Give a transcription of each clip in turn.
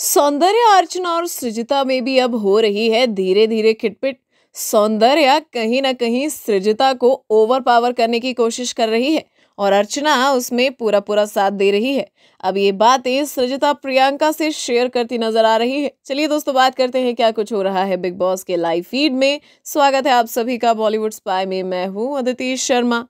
सौंदर्य अर्चना और सृजिता में भी अब हो रही है धीरे धीरे खिटपिट सौंदर्य कहीं ना कहीं सृजिता को ओवर पावर करने की कोशिश कर रही है और अर्चना उसमें पूरा पूरा साथ दे रही है अब ये बातें सृजिता प्रियंका से शेयर करती नजर आ रही है चलिए दोस्तों बात करते हैं क्या कुछ हो रहा है बिग बॉस के लाइव फीड में स्वागत है आप सभी का बॉलीवुड स्पाई में मैं हूँ अदिति शर्मा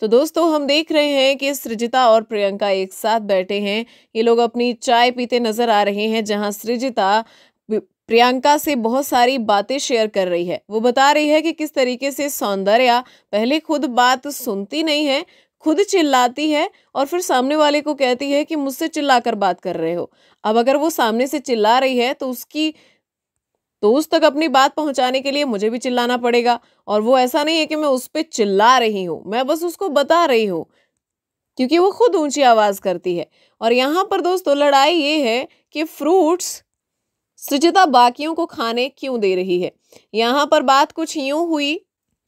तो दोस्तों हम देख रहे हैं कि सृजिता और प्रियंका एक साथ बैठे हैं ये लोग अपनी चाय पीते नजर आ रहे हैं जहां सृजिता प्रियंका से बहुत सारी बातें शेयर कर रही है वो बता रही है कि किस तरीके से सौंदर्या पहले खुद बात सुनती नहीं है खुद चिल्लाती है और फिर सामने वाले को कहती है कि मुझसे चिल्लाकर बात कर रहे हो अब अगर वो सामने से चिल्ला रही है तो उसकी तो उस तक अपनी बात पहुंचाने के लिए मुझे भी चिल्लाना पड़ेगा और वो ऐसा नहीं है कि मैं उस पर चिल्ला रही हूँ मैं बस उसको बता रही हूँ क्योंकि वो खुद ऊंची आवाज़ करती है और यहाँ पर दोस्तों लड़ाई ये है कि फ्रूट्स सुचिता बाकियों को खाने क्यों दे रही है यहाँ पर बात कुछ यूँ हुई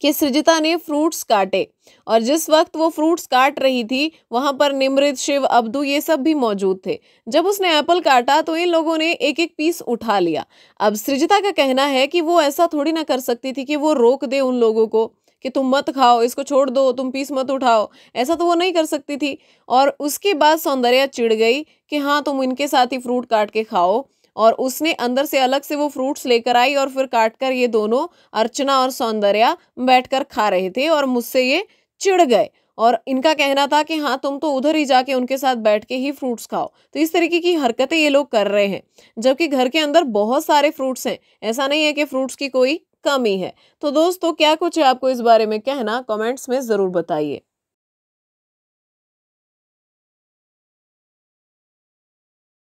कि सृजिता ने फ्रूट्स काटे और जिस वक्त वो फ्रूट्स काट रही थी वहाँ पर निमृत शिव अब्दू ये सब भी मौजूद थे जब उसने एप्पल काटा तो इन लोगों ने एक एक पीस उठा लिया अब सृजिता का कहना है कि वो ऐसा थोड़ी ना कर सकती थी कि वो रोक दे उन लोगों को कि तुम मत खाओ इसको छोड़ दो तुम पीस मत उठाओ ऐसा तो वो नहीं कर सकती थी और उसके बाद सौंदर्या चिड़ गई कि हाँ तुम इनके साथ ही फ्रूट काट के खाओ और उसने अंदर से अलग से वो फ्रूट्स लेकर आई और फिर काट कर ये दोनों अर्चना और सौंदर्या बैठकर खा रहे थे और मुझसे ये चिढ़ गए और इनका कहना था कि हाँ तुम तो उधर ही जाके उनके साथ बैठ के ही फ्रूट्स खाओ तो इस तरीके की हरकतें ये लोग कर रहे हैं जबकि घर के अंदर बहुत सारे फ्रूट्स हैं ऐसा नहीं है कि फ्रूट्स की कोई कमी है तो दोस्तों क्या कुछ है आपको इस बारे में कहना कमेंट्स में ज़रूर बताइए